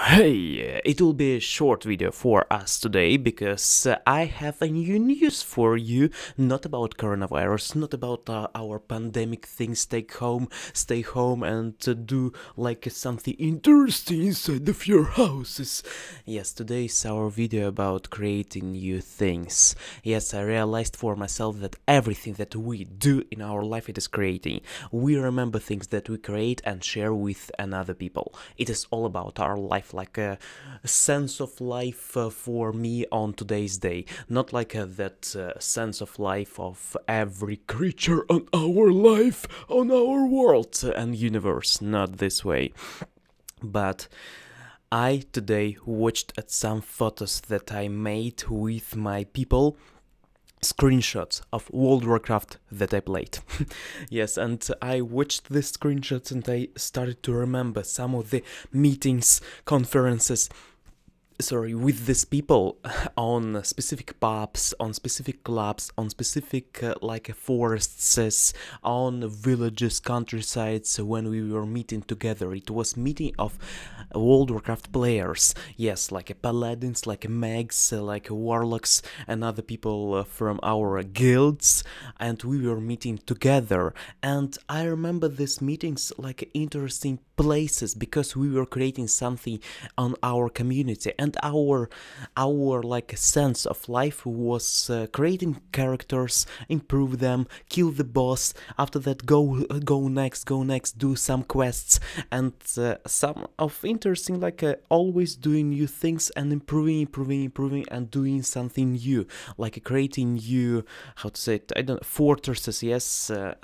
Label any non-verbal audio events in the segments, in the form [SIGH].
Hey, it will be a short video for us today because uh, I have a new news for you, not about coronavirus, not about uh, our pandemic things, Stay home, stay home and uh, do like something interesting inside of your houses. Yes, today is our video about creating new things. Yes, I realized for myself that everything that we do in our life it is creating. We remember things that we create and share with another people. It is all about our life life, like a, sense of life uh, for me on today's day. Not like uh, that uh, sense of life of every creature on our life, on our world and universe. Not this way. But I today watched at some photos that I made with my people screenshots of World Warcraft that I played. [LAUGHS] yes, and I watched the screenshots and I started to remember some of the meetings, conferences sorry with these people [LAUGHS] on specific pubs on specific clubs on specific uh, like forests on villages countrysides when we were meeting together it was meeting of world warcraft players yes like a paladins like mags like warlocks and other people uh, from our guilds and we were meeting together and i remember these meetings like interesting places because we were creating something on our community and our our like sense of life was uh, creating characters improve them kill the boss after that go go next go next do some quests and uh, some of interesting like uh, always doing new things and improving improving improving and doing something new like creating new how to say it i don't fortresses yes uh,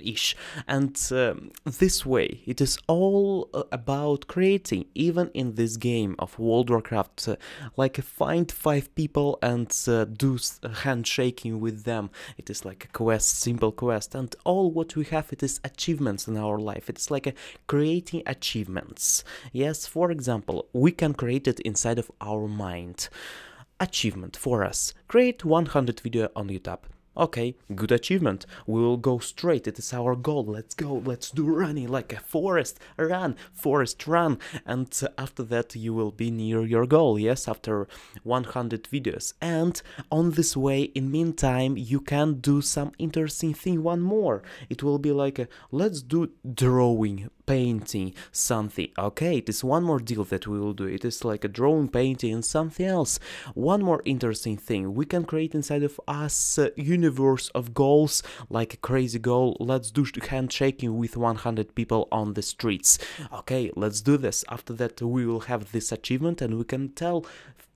ish. And um, this way, it is all uh, about creating, even in this game of World Warcraft, uh, like find five people and uh, do handshaking with them. It is like a quest, simple quest, and all what we have it is achievements in our life. It's like a creating achievements. Yes, for example, we can create it inside of our mind achievement for us. Create 100 video on YouTube. Okay, good achievement. We will go straight. It is our goal. Let's go. Let's do running like a forest. Run, forest, run. And after that, you will be near your goal. Yes, after 100 videos. And on this way, in meantime, you can do some interesting thing. One more. It will be like a, let's do drawing, painting, something. Okay, it is one more deal that we will do. It is like a drawing, painting, and something else. One more interesting thing. We can create inside of us uh, universe universe of goals like a crazy goal. Let's do handshaking with 100 people on the streets. Okay, let's do this. After that, we will have this achievement and we can tell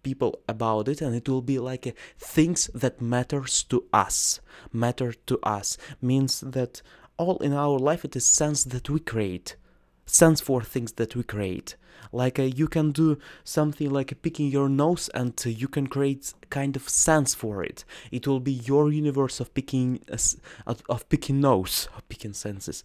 people about it and it will be like a, things that matters to us matter to us means that all in our life it is sense that we create stands for things that we create. Like uh, you can do something like picking your nose and uh, you can create kind of sense for it. It will be your universe of picking uh, of picking nose, of picking senses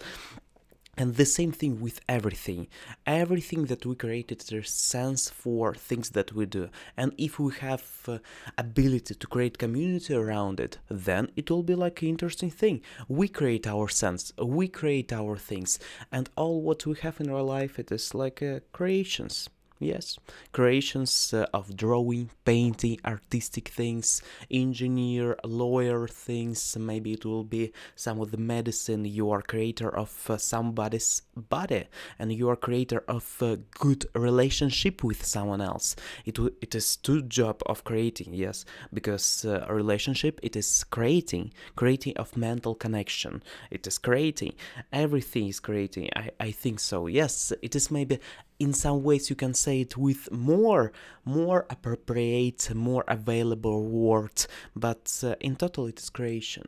and the same thing with everything. Everything that we created, there's sense for things that we do. And if we have uh, ability to create community around it, then it will be like an interesting thing. We create our sense, we create our things, and all what we have in our life, it is like uh, creations yes creations uh, of drawing painting artistic things engineer lawyer things maybe it will be some of the medicine you are creator of uh, somebody's body and you are creator of a uh, good relationship with someone else it it is two job of creating yes because uh, a relationship it is creating creating of mental connection it is creating everything is creating i i think so yes it is maybe in some ways you can say it with more more appropriate more available words but uh, in total it is creation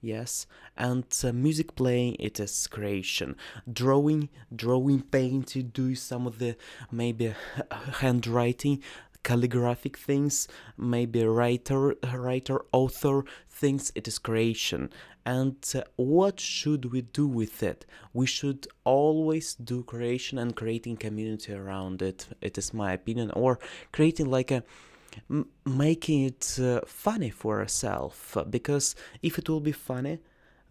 yes and uh, music playing it is creation drawing drawing painting do some of the maybe [LAUGHS] handwriting calligraphic things, maybe writer, writer, author things. It is creation. And uh, what should we do with it? We should always do creation and creating community around it. It is my opinion, or creating like a making it uh, funny for ourselves because if it will be funny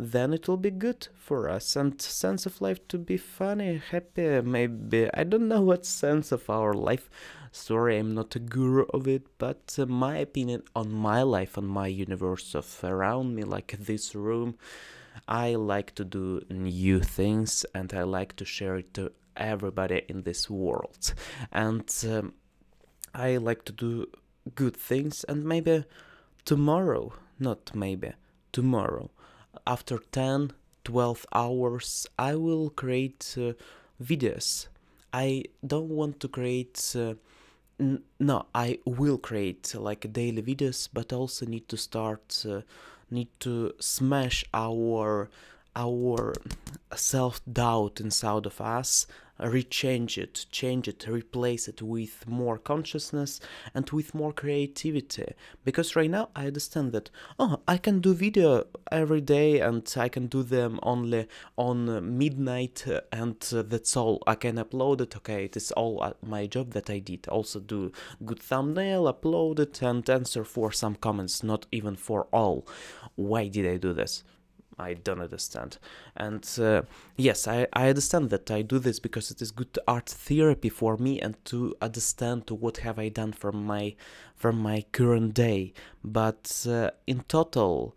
then it will be good for us and sense of life to be funny happy maybe i don't know what sense of our life sorry i'm not a guru of it but uh, my opinion on my life on my universe of around me like this room i like to do new things and i like to share it to everybody in this world and um, i like to do good things and maybe tomorrow not maybe tomorrow after 10 12 hours I will create uh, videos. I don't want to create uh, no, I will create like daily videos, but also need to start uh, need to smash our our self-doubt inside of us rechange it, change it, replace it with more consciousness and with more creativity. Because right now I understand that, oh, I can do video every day and I can do them only on midnight and that's all. I can upload it, okay, it is all uh, my job that I did. Also do good thumbnail, upload it and answer for some comments, not even for all. Why did I do this? I don't understand. And uh, yes, I, I understand that I do this because it is good art therapy for me and to understand what have I done from my from my current day. But uh, in total,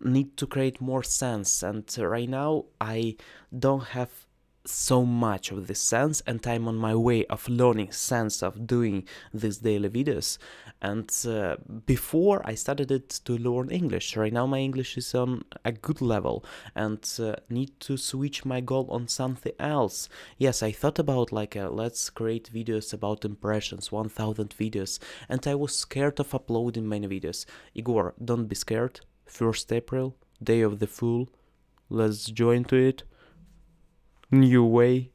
need to create more sense. And right now, I don't have so much of this sense and I'm on my way of learning sense of doing these daily videos and uh, before I started it to learn English, right now my English is on a good level and uh, need to switch my goal on something else. Yes, I thought about like a, uh, let's create videos about impressions, 1000 videos, and I was scared of uploading many videos. Igor, don't be scared. 1st April, Day of the Fool. Let's join to it. New way,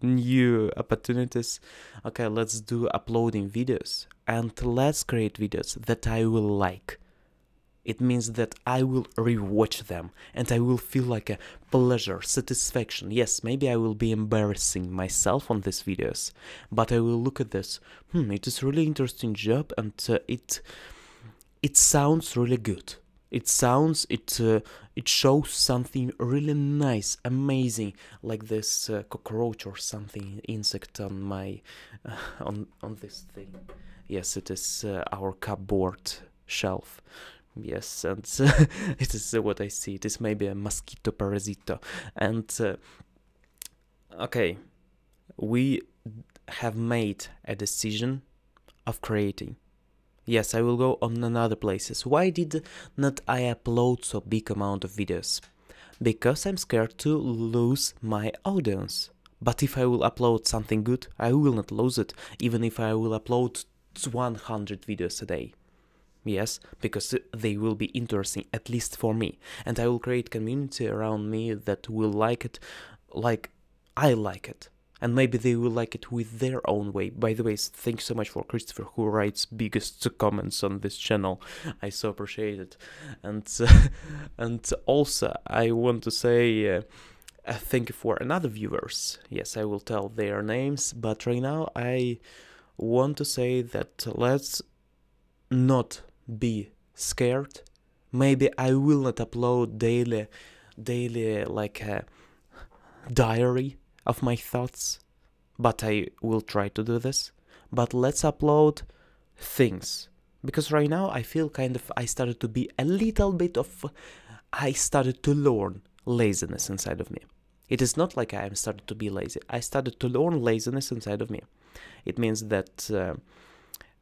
new opportunities. Okay, let's do uploading videos and let's create videos that I will like. It means that I will rewatch them and I will feel like a pleasure, satisfaction. Yes, maybe I will be embarrassing myself on these videos, but I will look at this. Hmm, it is really interesting job and uh, it it sounds really good. It sounds it uh, it shows something really nice, amazing, like this uh, cockroach or something insect on my [LAUGHS] on on this thing. Yes, it is uh, our cupboard shelf. Yes, and [LAUGHS] it is what I see. It is maybe a mosquito parasito. And uh, okay, we have made a decision of creating. Yes, I will go on another places. Why did not I upload so big amount of videos? Because I'm scared to lose my audience. But if I will upload something good, I will not lose it, even if I will upload 100 videos a day. Yes, because they will be interesting, at least for me. And I will create community around me that will like it like I like it. And maybe they will like it with their own way. By the way, thanks so much for Christopher who writes biggest comments on this channel. I so appreciate it. And uh, [LAUGHS] and also I want to say uh, thank you for another viewers. Yes, I will tell their names, but right now I want to say that let's not be scared. Maybe I will not upload daily, daily like a diary of my thoughts, but I will try to do this. But let's upload things because right now I feel kind of I started to be a little bit of I started to learn laziness inside of me. It is not like I am started to be lazy. I started to learn laziness inside of me. It means that uh,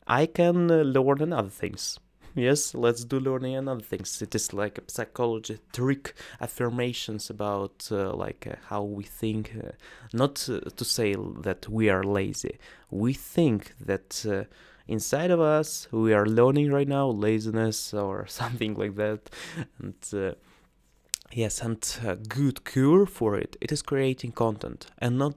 I can uh, learn another things. Yes, let's do learning another things. It is like a psychology trick, affirmations about uh, like uh, how we think. Uh, not uh, to say that we are lazy. We think that inside of us we are learning right now laziness or [LAUGHS] something like that, and Yes, and a good cure for it. It is creating content, and not.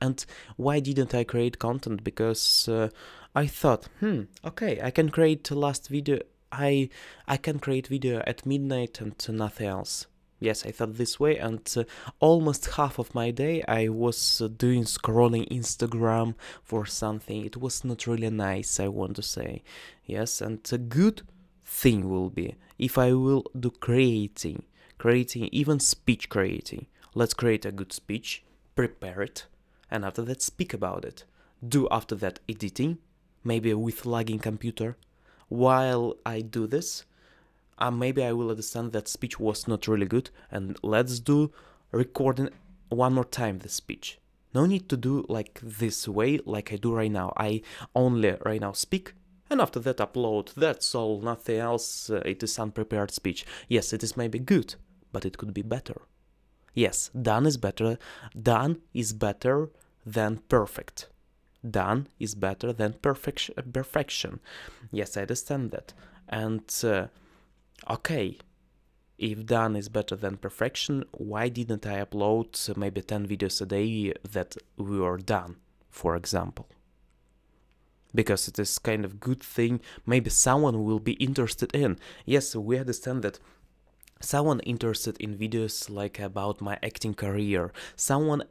And why didn't I create content? Because uh, I thought, hmm, okay, I can create last video. I I can create video at midnight and nothing else. Yes, I thought this way, and uh, almost half of my day I was uh, doing scrolling Instagram for something. It was not really nice, I want to say. Yes, and a good thing will be if I will do creating creating, even speech creating. Let's create a good speech, prepare it, and after that speak about it. Do after that editing, maybe with lagging computer. While I do this, uh, maybe I will understand that speech was not really good, and let's do recording one more time the speech. No need to do like this way, like I do right now. I only right now speak, and after that upload. That's all, nothing else. Uh, it is unprepared speech. Yes, it is maybe good, but it could be better. Yes, done is better. Done is better than perfect. Done is better than perfection. Perfection. Yes, I understand that. And uh, okay, if done is better than perfection, why didn't I upload maybe 10 videos a day that we were done, for example? Because it is kind of good thing maybe someone will be interested in. Yes, we understand that someone interested in videos like about my acting career, someone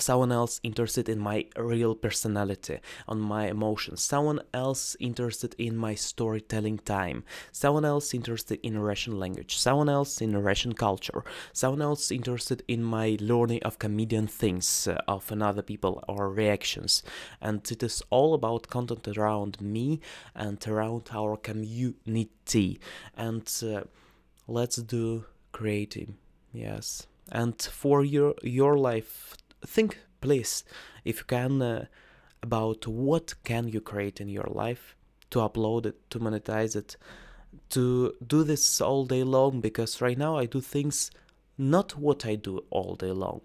someone else interested in my real personality, on my emotions, someone else interested in my storytelling time, someone else interested in Russian language, someone else in Russian culture, someone else interested in my learning of comedian things uh, of another people or reactions. And it is all about content around me and around our community. And uh, let's do creative yes and for your your life think please if you can uh, about what can you create in your life to upload it to monetize it to do this all day long because right now i do things not what i do all day long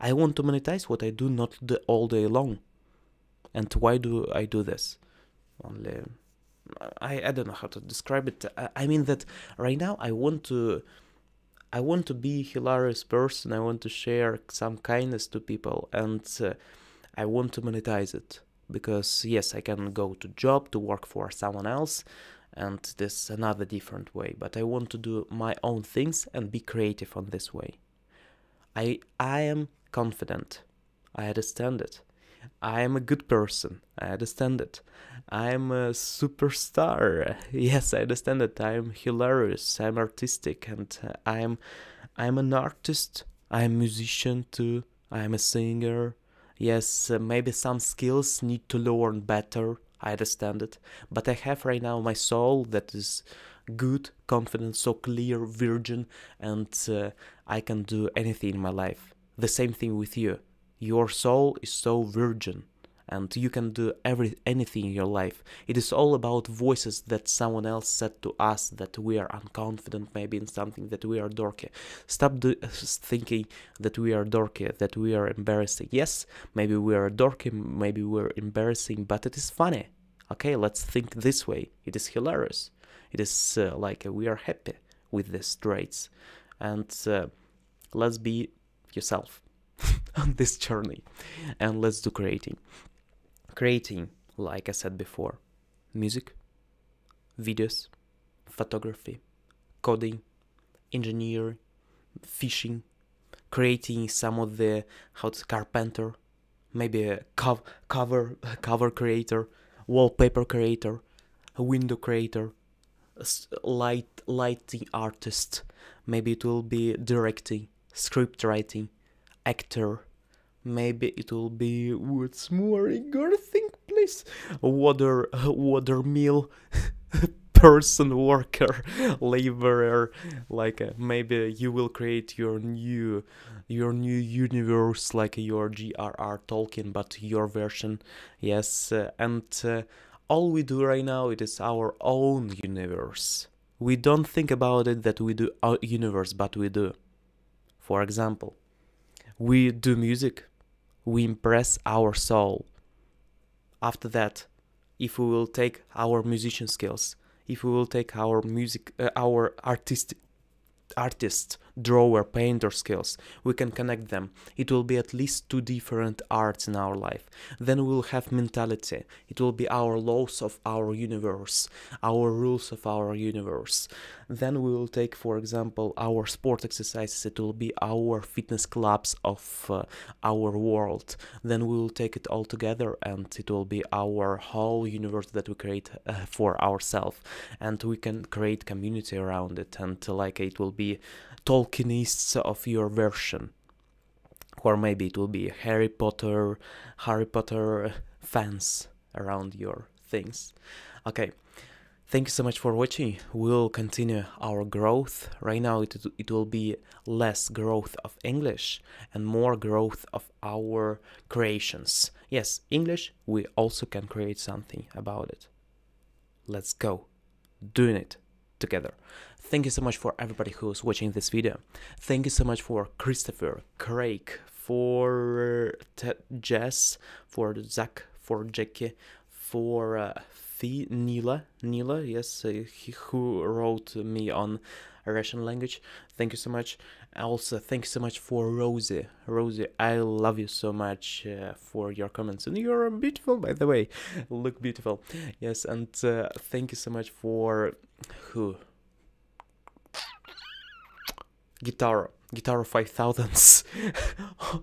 i want to monetize what i do not do all day long and why do i do this only I, I don't know how to describe it. I, I mean that right now I want to I want to be a hilarious person. I want to share some kindness to people, and uh, I want to monetize it because yes, I can go to job to work for someone else, and this another different way. But I want to do my own things and be creative on this way. I I am confident. I understand it. I am a good person. I understand it. I am a superstar. [LAUGHS] Yes, I understand it. I am hilarious. I'm artistic, and I am, I am an artist. I am musician too. I am a singer. Yes, maybe some skills need to learn better. I understand it. But I have right now my soul that is good, confident, so clear, virgin, and uh, I can do anything in my life. The same thing with you. Your soul is so virgin and you can do every anything in your life. It is all about voices that someone else said to us that we are unconfident maybe in something that we are dorky. Stop do, [LAUGHS] thinking that we are dorky, that we are embarrassing. Yes, maybe we are dorky, maybe we are embarrassing, but it is funny. Okay, let's think this way. It is hilarious. It is uh, like we are happy with these traits, and uh, let's be yourself. [LAUGHS] on this journey and let's do creating creating like i said before music videos photography coding engineer, fishing creating some of the how to carpenter maybe a cov- cover [LAUGHS] cover creator wallpaper creator a window creator a light lighting artist maybe it will be directing script writing actor maybe it will be what's more girthing place water water mill [LAUGHS] person worker laborer like uh, maybe you will create your new your new universe like your grr tolkien but your version yes uh, and uh, all we do right now it is our own universe we don't think about it that we do our uh, universe but we do for example we do music we impress our soul. After that, if we will take our musician skills, if we will take our music, uh, our artistic artist drawer, painter skills. We can connect them. It will be at least two different arts in our life. Then we will have mentality. It will be our laws of our universe, our rules of our universe. Then we will take, for example, our sport exercises. It will be our fitness clubs of uh, our world. Then we will take it all together and it will be our whole universe that we create uh, for ourselves. And we can create community around it and uh, like it will be Tolkienists of your version. Or maybe it will be Harry Potter, Harry Potter fans around your things. Okay, thank you so much for watching. We'll continue our growth. Right now it, it will be less growth of English and more growth of our creations. Yes, English, we also can create something about it. Let's go. Doing it together. Thank you so much for everybody who's watching this video. Thank you so much for Christopher, Craig, for T- Jess, for Zach, for Jackie, for uh, Nila, Nila, yes, uh, he, who wrote me on Russian language. Thank you so much. Also, thank you so much for Rosie. Rosie, I love you so much uh, for your comments. And you're beautiful, by the way. Look beautiful. Yes, and uh, thank you so much for who? guitar guitar 5000s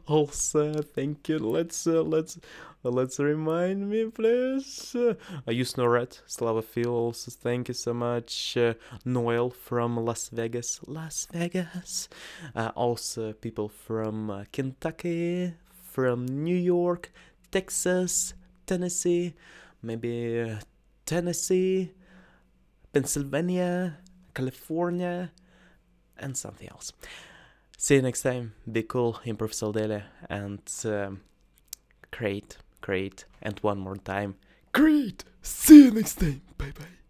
also [LAUGHS] thank you let's uh, let's uh, let's remind me please uh, i use noret slavaphil also thank you so much uh, noel from las vegas las vegas uh, also people from uh, kentucky from new york texas tennessee maybe tennessee pennsylvania california and something else. See you next time. Be cool, improve Soul Daily, and um, create, create, and one more time, create. See you next time. Bye bye.